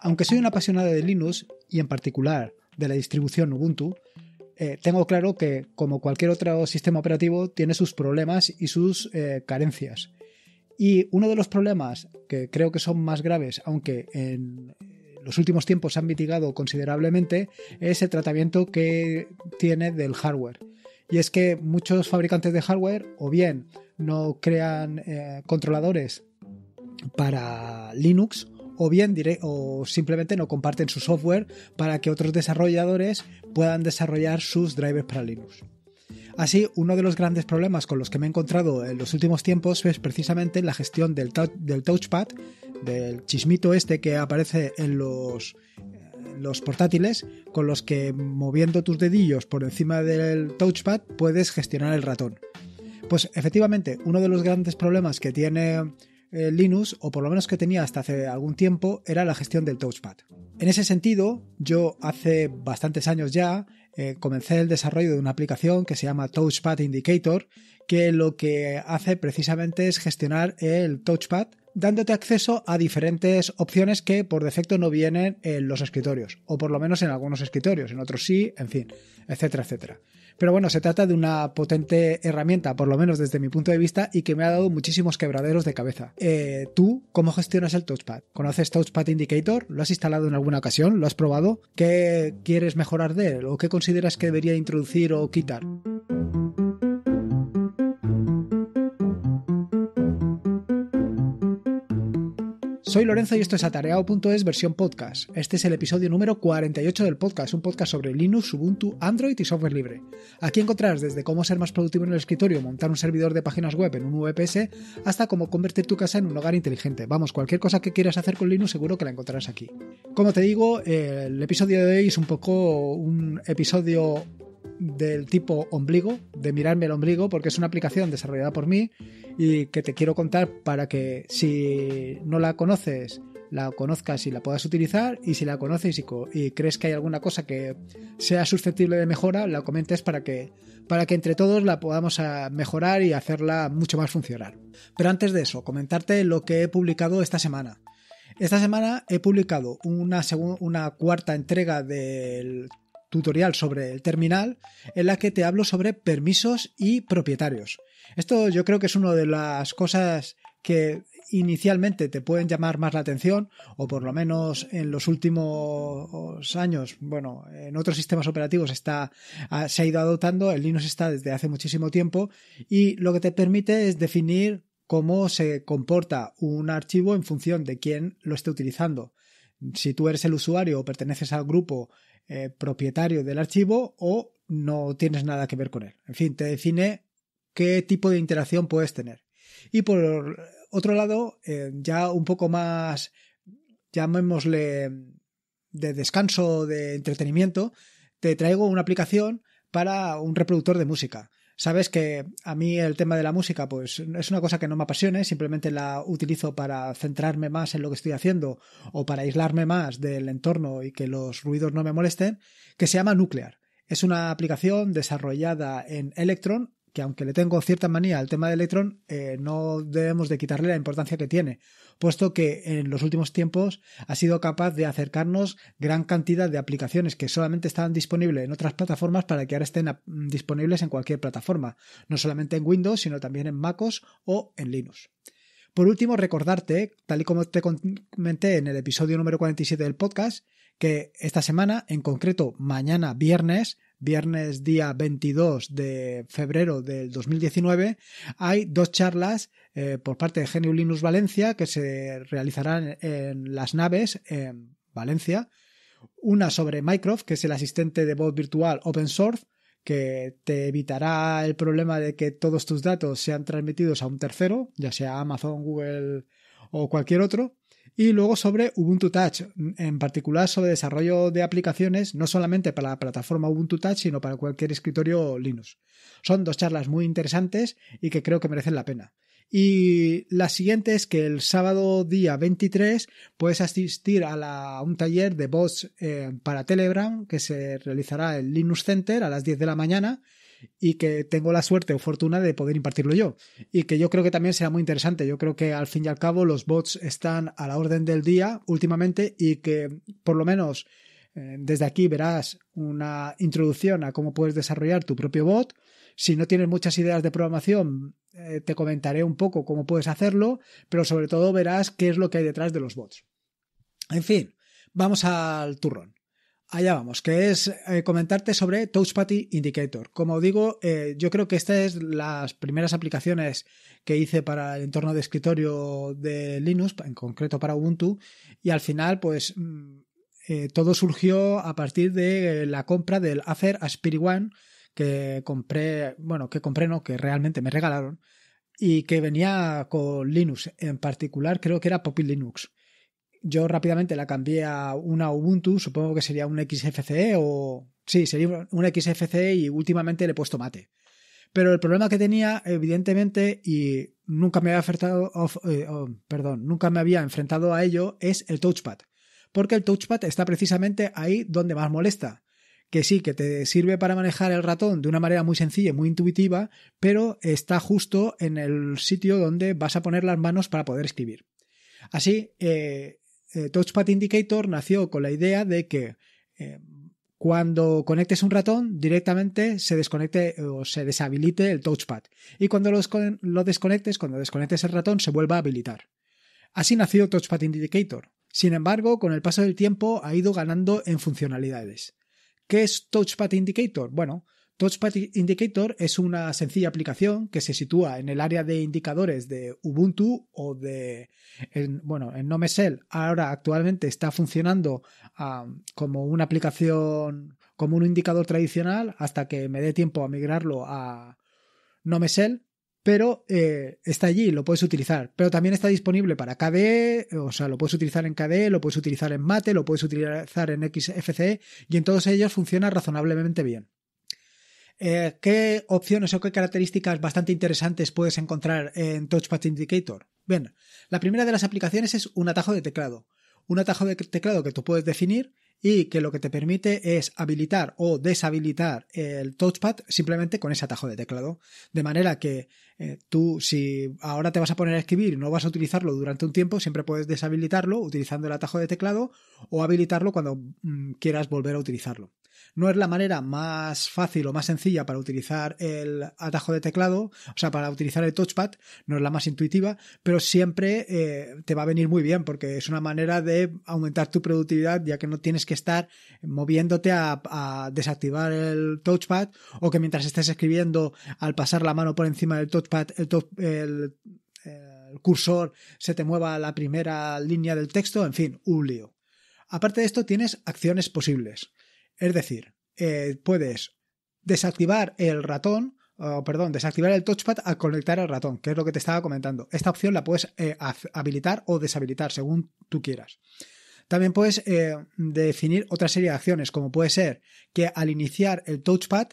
Aunque soy una apasionada de Linux y en particular de la distribución Ubuntu, eh, tengo claro que, como cualquier otro sistema operativo, tiene sus problemas y sus eh, carencias. Y uno de los problemas que creo que son más graves, aunque en los últimos tiempos se han mitigado considerablemente, es el tratamiento que tiene del hardware. Y es que muchos fabricantes de hardware o bien no crean eh, controladores para Linux o bien o simplemente no comparten su software para que otros desarrolladores puedan desarrollar sus drivers para Linux. Así, uno de los grandes problemas con los que me he encontrado en los últimos tiempos es precisamente la gestión del, del touchpad, del chismito este que aparece en los, los portátiles con los que moviendo tus dedillos por encima del touchpad puedes gestionar el ratón. Pues efectivamente, uno de los grandes problemas que tiene eh, Linux, o por lo menos que tenía hasta hace algún tiempo, era la gestión del touchpad. En ese sentido, yo hace bastantes años ya eh, comencé el desarrollo de una aplicación que se llama Touchpad Indicator, que lo que hace precisamente es gestionar el touchpad dándote acceso a diferentes opciones que por defecto no vienen en los escritorios, o por lo menos en algunos escritorios, en otros sí, en fin, etcétera, etcétera. Pero bueno, se trata de una potente herramienta, por lo menos desde mi punto de vista, y que me ha dado muchísimos quebraderos de cabeza. Eh, ¿Tú cómo gestionas el touchpad? ¿Conoces Touchpad Indicator? ¿Lo has instalado en alguna ocasión? ¿Lo has probado? ¿Qué quieres mejorar de él? ¿O qué consideras que debería introducir o quitar? Soy Lorenzo y esto es atareado.es versión podcast. Este es el episodio número 48 del podcast, un podcast sobre Linux, Ubuntu, Android y software libre. Aquí encontrarás desde cómo ser más productivo en el escritorio, montar un servidor de páginas web en un VPS, hasta cómo convertir tu casa en un hogar inteligente. Vamos, cualquier cosa que quieras hacer con Linux seguro que la encontrarás aquí. Como te digo, el episodio de hoy es un poco un episodio del tipo ombligo, de mirarme el ombligo, porque es una aplicación desarrollada por mí y que te quiero contar para que si no la conoces, la conozcas y la puedas utilizar y si la conoces y, crees que hay alguna cosa que sea susceptible de mejora, la comentes para que, para que entre todos la podamos ah, mejorar y hacerla mucho más funcional. Pero antes de eso, comentarte lo que he publicado esta semana. Esta semana he publicado una, una cuarta entrega del tutorial sobre el terminal en la que te hablo sobre permisos y propietarios. Esto yo creo que es una de las cosas que inicialmente te pueden llamar más la atención o por lo menos en los últimos años, bueno, en otros sistemas operativos está, ah, se ha ido adoptando, el Linux está desde hace muchísimo tiempo y lo que te permite es definir cómo se comporta un archivo en función de quién lo esté utilizando. Si tú eres el usuario o perteneces al grupo eh, propietario del archivo o no tienes nada que ver con él. En fin, te define qué tipo de interacción puedes tener. Y por otro lado, eh, ya un poco más, llamémosle de descanso, de entretenimiento, te traigo una aplicación para un reproductor de música. Sabes que a mí el tema de la música, pues es una cosa que no me apasiona, simplemente la utilizo para centrarme más en lo que estoy haciendo o para aislarme más del entorno y que los ruidos no me molesten, que se llama Nuclear. Es una aplicación desarrollada en Electron que aunque le tengo cierta manía al tema de Electron, eh, no debemos de quitarle la importancia que tiene, puesto que en los últimos tiempos ha sido capaz de acercarnos gran cantidad de aplicaciones que solamente estaban disponibles en otras plataformas para que ahora estén mm, disponibles en cualquier plataforma, no solamente en Windows, sino también en MacOS o en Linux. Por último, recordarte, tal y como te comenté en el episodio número 47 del podcast, que esta semana, en concreto mañana viernes, viernes día 22 de febrero del 2019, hay dos charlas eh, por parte de Genio Valencia que se realizarán en las naves en Valencia. Una sobre Mycroft, que es el asistente de voz virtual open source, que te evitará el problema de que todos tus datos sean transmitidos a un tercero, ya sea Amazon, Google o cualquier otro. Y luego sobre Ubuntu Touch, en particular sobre desarrollo de aplicaciones, no solamente para la plataforma Ubuntu Touch, sino para cualquier escritorio Linux. Son dos charlas muy interesantes y que creo que merecen la pena. Y la siguiente es que el sábado día 23 puedes asistir a, un taller de bots eh, para Telegram que se realizará en Linux Center a las 10 de la mañana y que tengo la suerte o fortuna de poder impartirlo yo. Y que yo creo que también será muy interesante. Yo creo que al fin y al cabo los bots están a la orden del día últimamente y que por lo menos eh, desde aquí verás una introducción a cómo puedes desarrollar tu propio bot. Si no tienes muchas ideas de programación, eh, te comentaré un poco cómo puedes hacerlo, pero sobre todo verás qué es lo que hay detrás de los bots. En fin, vamos al turrón. Allá vamos, que es eh, comentarte sobre Touchpad Indicator. Como digo, eh, yo creo que esta es las primeras aplicaciones que hice para el entorno de escritorio de Linux, en concreto para Ubuntu, y al final, pues mm, eh, todo surgió a partir de la compra del Acer Aspire One que compré, bueno, que compré no, que realmente me regalaron y que venía con Linux, en particular creo que era Poppy Linux yo rápidamente la cambié a una Ubuntu, supongo que sería un XFCE o... Sí, sería un XFCE y últimamente le he puesto mate. Pero el problema que tenía, evidentemente, y nunca me había, enfrentado eh, oh, perdón, nunca me había enfrentado a ello, es el touchpad. Porque el touchpad está precisamente ahí donde más molesta. Que sí, que te sirve para manejar el ratón de una manera muy sencilla y muy intuitiva, pero está justo en el sitio donde vas a poner las manos para poder escribir. Así, eh, eh, touchpad Indicator nació con la idea de que eh, cuando conectes un ratón directamente se desconecte o se deshabilite el touchpad y cuando lo desconectes, cuando desconectes el ratón se vuelva a habilitar. Así nació Touchpad Indicator. Sin embargo, con el paso del tiempo ha ido ganando en funcionalidades. ¿Qué es Touchpad Indicator? Bueno, Touchpad Indicator es una sencilla aplicación que se sitúa en el área de indicadores de Ubuntu o de, bueno, en Nomesel ahora actualmente está funcionando como una aplicación, como un indicador tradicional hasta que me dé tiempo a migrarlo a Nomesel, pero eh, está allí, lo puedes utilizar. Pero también está disponible para KDE, o sea, lo puedes utilizar en KDE, lo puedes utilizar en Mate, lo puedes utilizar en XFCE y en todos ellos funciona razonablemente bien. Eh, ¿Qué opciones o qué características bastante interesantes puedes encontrar en Touchpad Indicator? Bien, la primera de las aplicaciones es un atajo de teclado. Un atajo de teclado que tú puedes definir y que lo que te permite es habilitar o deshabilitar el touchpad simplemente con ese atajo de teclado. De manera que eh, tú si ahora te vas a poner a escribir y no vas a utilizarlo durante un tiempo, siempre puedes deshabilitarlo utilizando el atajo de teclado o habilitarlo cuando mm, quieras volver a utilizarlo. No es la manera más fácil o más sencilla para utilizar el atajo de teclado, o sea, para utilizar el touchpad, no es la más intuitiva, pero siempre eh, te va a venir muy bien porque es una manera de aumentar tu productividad ya que no tienes que estar moviéndote a, desactivar el touchpad o que mientras estés escribiendo al pasar la mano por encima del touchpad el, cursor se te mueva a la primera línea del texto, en fin, un lío. Aparte de esto, tienes acciones posibles. Es decir, eh, puedes desactivar el ratón, perdón, desactivar el touchpad al conectar el ratón, que es lo que te estaba comentando. Esta opción la puedes eh, habilitar o deshabilitar según tú quieras. También puedes eh, definir otra serie de acciones, como puede ser que al iniciar el touchpad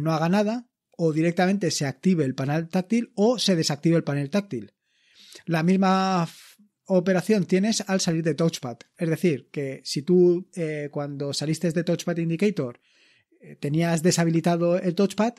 no haga nada o directamente se active el panel táctil o se desactive el panel táctil. La misma operación tienes al salir de Touchpad. Es decir, que si tú eh, cuando saliste de Touchpad Indicator eh, tenías deshabilitado el Touchpad,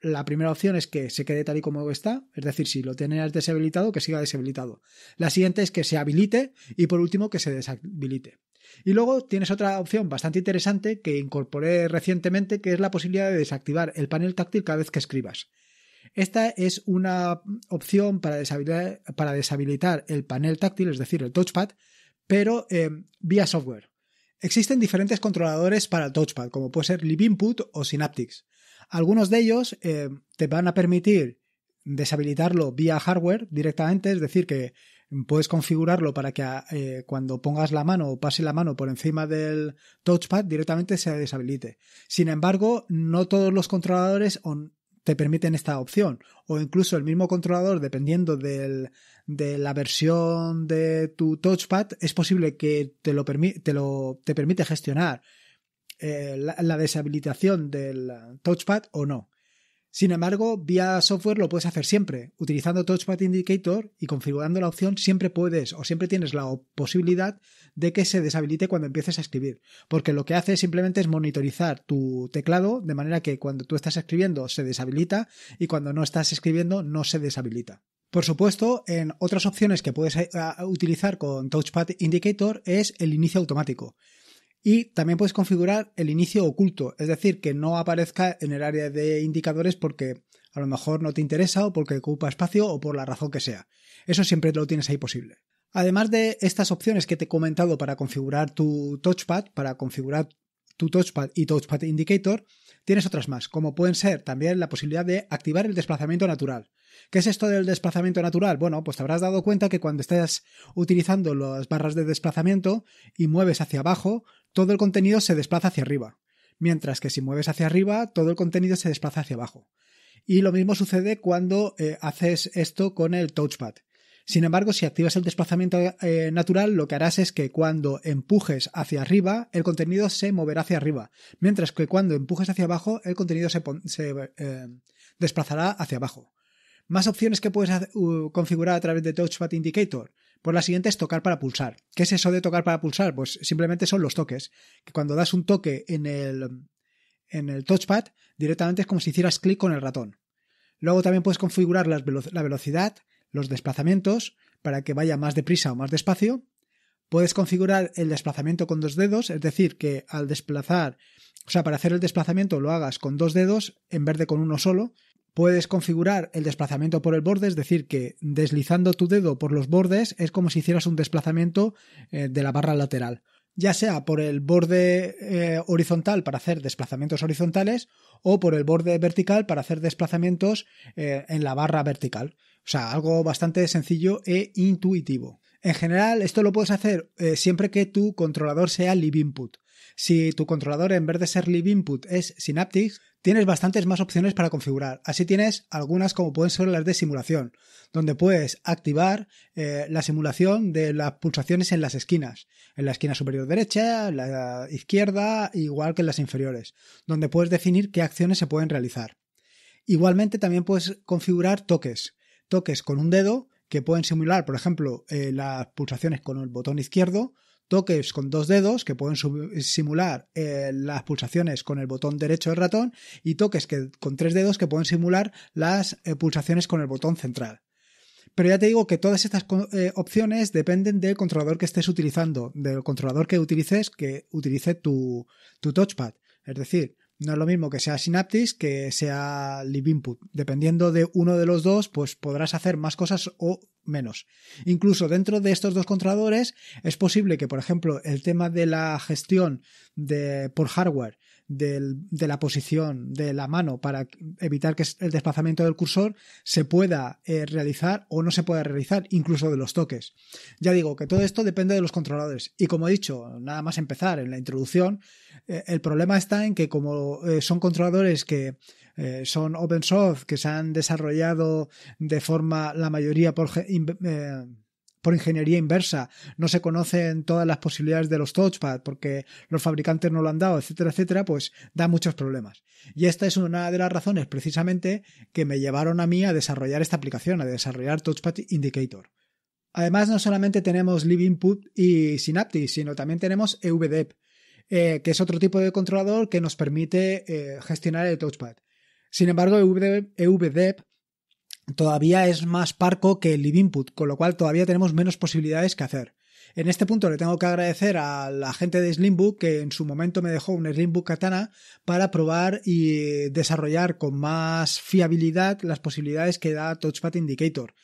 la primera opción es que se quede tal y como está, es decir, si lo tenías deshabilitado, que siga deshabilitado. La siguiente es que se habilite y por último que se deshabilite. Y luego tienes otra opción bastante interesante que incorporé recientemente, que es la posibilidad de desactivar el panel táctil cada vez que escribas. Esta es una opción para deshabilitar, el panel táctil, es decir, el touchpad, pero eh, vía software. Existen diferentes controladores para el touchpad, como puede ser LibInput o Synaptics. Algunos de ellos eh, te van a permitir deshabilitarlo vía hardware directamente, es decir, que puedes configurarlo para que eh, cuando pongas la mano o pase la mano por encima del touchpad directamente se deshabilite. Sin embargo, no todos los controladores te permiten esta opción. O incluso el mismo controlador, dependiendo de la versión de tu touchpad, es posible que te lo, te, permite gestionar eh, la, deshabilitación del eh, touchpad o no. Sin embargo, vía software lo puedes hacer siempre. Utilizando Touchpad Indicator y configurando la opción, siempre puedes o siempre tienes la posibilidad de que se deshabilite cuando empieces a escribir. Porque lo que hace simplemente es monitorizar tu teclado de manera que cuando tú estás escribiendo se deshabilita y cuando no estás escribiendo no se deshabilita. Por supuesto, en otras opciones que puedes eh, utilizar con Touchpad Indicator es el inicio automático. Y también puedes configurar el inicio oculto, es decir, que no aparezca en el área de indicadores porque a lo mejor no te interesa o porque ocupa espacio o por la razón que sea. Eso siempre lo tienes ahí posible. Además de estas opciones que te he comentado para configurar tu touchpad, para configurar tu touchpad y touchpad indicator, Tienes otras más, como pueden ser también la posibilidad de activar el desplazamiento natural. ¿Qué es esto del desplazamiento natural? Bueno, pues te habrás dado cuenta que cuando estás utilizando las barras de desplazamiento y mueves hacia abajo, todo el contenido se desplaza hacia arriba. Mientras que si mueves hacia arriba, todo el contenido se desplaza hacia abajo. Y lo mismo sucede cuando eh, haces esto con el touchpad. Sin embargo, si activas el desplazamiento eh, natural, lo que harás es que cuando empujes hacia arriba, el contenido se moverá hacia arriba, mientras que cuando empujes hacia abajo, el contenido se, eh, desplazará hacia abajo. Más opciones que puedes configurar a través de Touchpad Indicator. Pues la siguiente es tocar para pulsar. ¿Qué es eso de tocar para pulsar? Pues simplemente son los toques. Que cuando das un toque en el, en el touchpad, directamente es como si hicieras clic con el ratón. Luego también puedes configurar la velocidad, los desplazamientos para que vaya más deprisa o más despacio. Puedes configurar el desplazamiento con dos dedos, es decir, que al desplazar, o sea, para hacer el desplazamiento lo hagas con dos dedos en vez de con uno solo. Puedes configurar el desplazamiento por el borde, es decir, que deslizando tu dedo por los bordes es como si hicieras un desplazamiento eh, de la barra lateral ya sea por el borde eh, horizontal para hacer desplazamientos horizontales o por el borde vertical para hacer desplazamientos eh, en la barra vertical. O sea, algo bastante sencillo e intuitivo. En general, esto lo puedes hacer eh, siempre que tu controlador sea libinput. Si tu controlador en vez de ser libinput es Synaptics, tienes bastantes más opciones para configurar. Así tienes algunas como pueden ser las de simulación, donde puedes activar eh, la simulación de las pulsaciones en las esquinas, en la esquina superior derecha, la izquierda, igual que en las inferiores, donde puedes definir qué acciones se pueden realizar. Igualmente también puedes configurar toques, toques con un dedo, que pueden simular, por ejemplo, eh, las pulsaciones con el botón izquierdo, toques con dos dedos, que pueden eh, simular eh, las pulsaciones con el botón derecho del ratón, y toques con tres dedos, que pueden simular las pulsaciones con el botón central. Pero ya te digo que todas estas opciones dependen del controlador que estés utilizando, del controlador que utilices, que utilice tu, tu touchpad. Es decir, no es lo mismo que sea Synaptics que sea Input. Dependiendo de uno de los dos, pues podrás hacer más cosas o menos. Incluso dentro de estos dos controladores es posible que, por ejemplo, el tema de la gestión de, por hardware de la posición de la mano para evitar que el desplazamiento del cursor se pueda eh, realizar o no se pueda realizar, incluso de los toques. Ya digo que todo esto depende de los controladores. Y como he dicho, nada más empezar en la introducción, eh, el problema está en que como eh, son controladores que son open source, que se han desarrollado de forma la mayoría por por ingeniería inversa, no se conocen todas las posibilidades de los touchpad porque los fabricantes no lo han dado, etcétera, etcétera, pues da muchos problemas. Y esta es una de las razones precisamente que me llevaron a mí a desarrollar esta aplicación, a desarrollar Touchpad Indicator. Además, no solamente tenemos Live Input y Synaptic, sino también tenemos EVDEP, eh, que es otro tipo de controlador que nos permite eh, gestionar el touchpad. Sin embargo, EVDEP todavía es más parco que el live input, con lo cual todavía tenemos menos posibilidades que hacer. En este punto le tengo que agradecer a la gente de Slimbook que en su momento me dejó un Slimbook Katana para probar y desarrollar con más fiabilidad las posibilidades que da Touchpad Indicator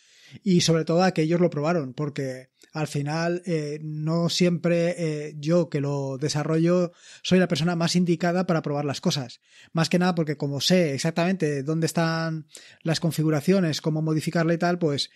y sobre todo a que ellos lo probaron, porque al final eh, no siempre eh, yo que lo desarrollo soy la persona más indicada para probar las cosas. Más que nada porque como sé exactamente dónde están las configuraciones, cómo modificarla y tal, pues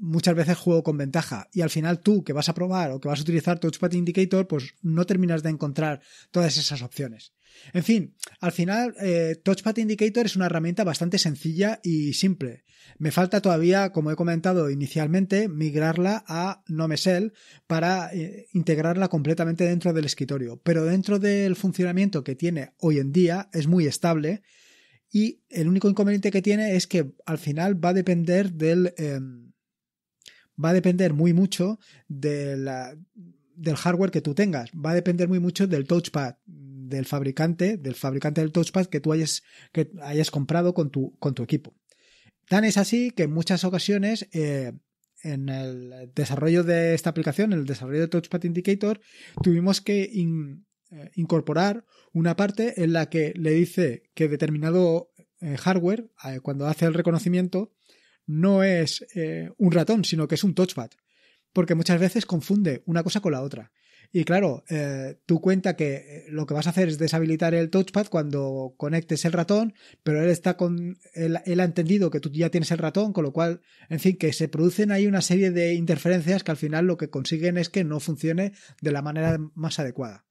muchas veces juego con ventaja y al final tú que vas a probar o que vas a utilizar Touchpad Indicator pues no terminas de encontrar todas esas opciones. En fin, al final, eh, Touchpad Indicator es una herramienta bastante sencilla y simple. Me falta todavía, como he comentado inicialmente, migrarla a Nomesel para eh, integrarla completamente dentro del escritorio. Pero dentro del funcionamiento que tiene hoy en día es muy estable y el único inconveniente que tiene es que al final va a depender del... Em, va a depender muy mucho del hardware que tú tengas. Va a depender muy mucho del touchpad del fabricante, del fabricante del touchpad que tú hayas, que hayas comprado con tu, con tu equipo. Tan es así que en muchas ocasiones eh, en el desarrollo de esta aplicación, en el desarrollo de Touchpad Indicator, tuvimos que eh, incorporar una parte en la que le dice que determinado eh, hardware, cuando hace el reconocimiento, no es un ratón, sino que es un touchpad. Porque muchas veces confunde una cosa con la otra. Y claro, eh, tú cuenta que eh, lo que vas a hacer es deshabilitar el touchpad cuando conectes el ratón, pero él está con. Él, ha entendido que tú ya tienes el ratón, con lo cual, en fin, que se producen ahí una serie de interferencias que al final lo que consiguen es que no funcione de la manera más adecuada.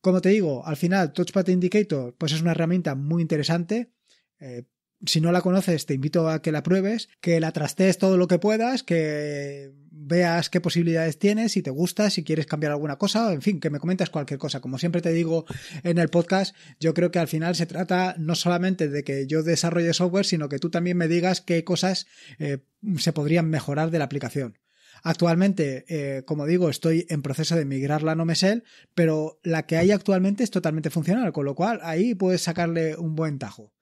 Como te digo, al final, Touchpad Indicator, pues es una herramienta muy interesante. Eh, si no la conoces, te invito a que la pruebes, que la trastes todo lo que puedas, que veas qué posibilidades tienes, si te gusta, si quieres cambiar alguna cosa, en fin, que me comentas cualquier cosa. Como siempre te digo en el podcast, yo creo que al final se trata no solamente de que yo desarrolle software, sino que tú también me digas qué cosas eh, se podrían mejorar de la aplicación. Actualmente, eh, como digo, estoy en proceso de migrarla a Nomesel, pero la que hay actualmente es totalmente funcional, con lo cual ahí puedes sacarle un buen tajo.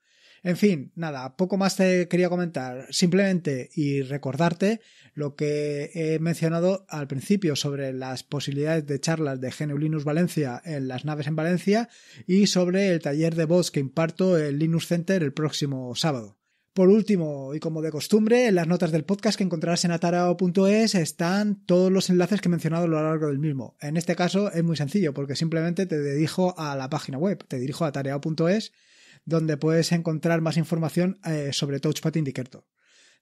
En fin, nada, poco más te quería comentar. Simplemente y recordarte lo que he mencionado al principio sobre las posibilidades de charlas de GNU Valencia en las naves en Valencia y sobre el taller de voz que imparto en Linux Center el próximo sábado. Por último, y como de costumbre, en las notas del podcast que encontrarás en atareo.es están todos los enlaces que he mencionado a lo largo del mismo. En este caso es muy sencillo porque simplemente te dirijo a la página web, te dirijo a atarao.es donde puedes encontrar más información eh, sobre Touchpad Indicator.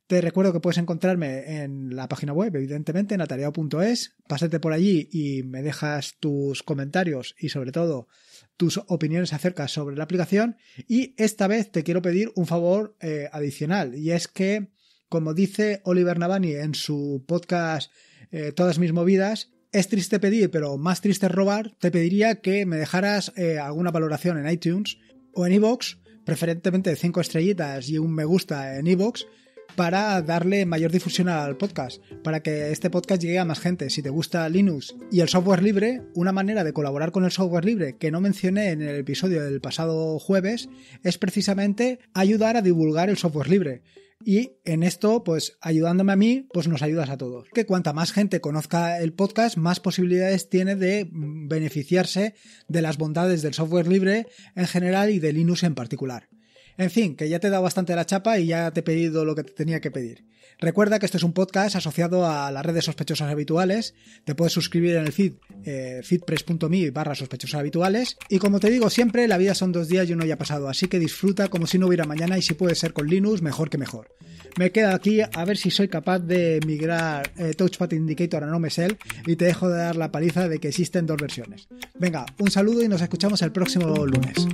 Te recuerdo que puedes encontrarme en la página web, evidentemente, en Pásate por allí y me dejas tus comentarios y sobre todo tus opiniones acerca sobre la aplicación. Y esta vez te quiero pedir un favor eh, adicional y es que, como dice Oliver Navani en su podcast eh, Todas mis movidas, es triste pedir, pero más triste robar, te pediría que me dejaras alguna valoración en iTunes o en iVoox, preferentemente 5 estrellitas y un me gusta en iVoox, para darle mayor difusión al podcast, para que este podcast llegue a más gente. Si te gusta Linux y el software libre, una manera de colaborar con el software libre que no mencioné en el episodio del pasado jueves es precisamente ayudar a divulgar el software libre. Y en esto, pues ayudándome a mí, pues nos ayudas a todos. Que cuanta más gente conozca el podcast, más posibilidades tiene de mm, beneficiarse de las bondades del software libre en general y de Linux en particular. En fin, que ya te he dado bastante la chapa y ya te he pedido lo que te tenía que pedir. Recuerda que esto es un podcast asociado a las redes sospechosas habituales. Te puedes suscribir en el feed, eh, feedpress.me barra sospechosas habituales. Y como te digo siempre, la vida son dos días y uno ya ha pasado, así que disfruta como si no hubiera mañana y si puede ser con Linux, mejor que mejor. Me quedo aquí a ver si soy capaz de migrar eh, Touchpad Indicator a NoMesel y te dejo de dar la paliza de que existen dos versiones. Venga, un saludo y nos escuchamos el próximo lunes.